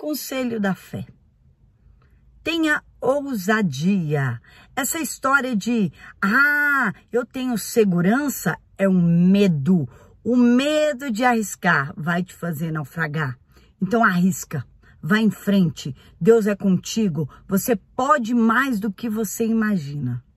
Conselho da fé. Tenha ousadia. Essa história de, ah, eu tenho segurança, é um medo. O medo de arriscar vai te fazer naufragar. Então arrisca, vá em frente. Deus é contigo. Você pode mais do que você imagina.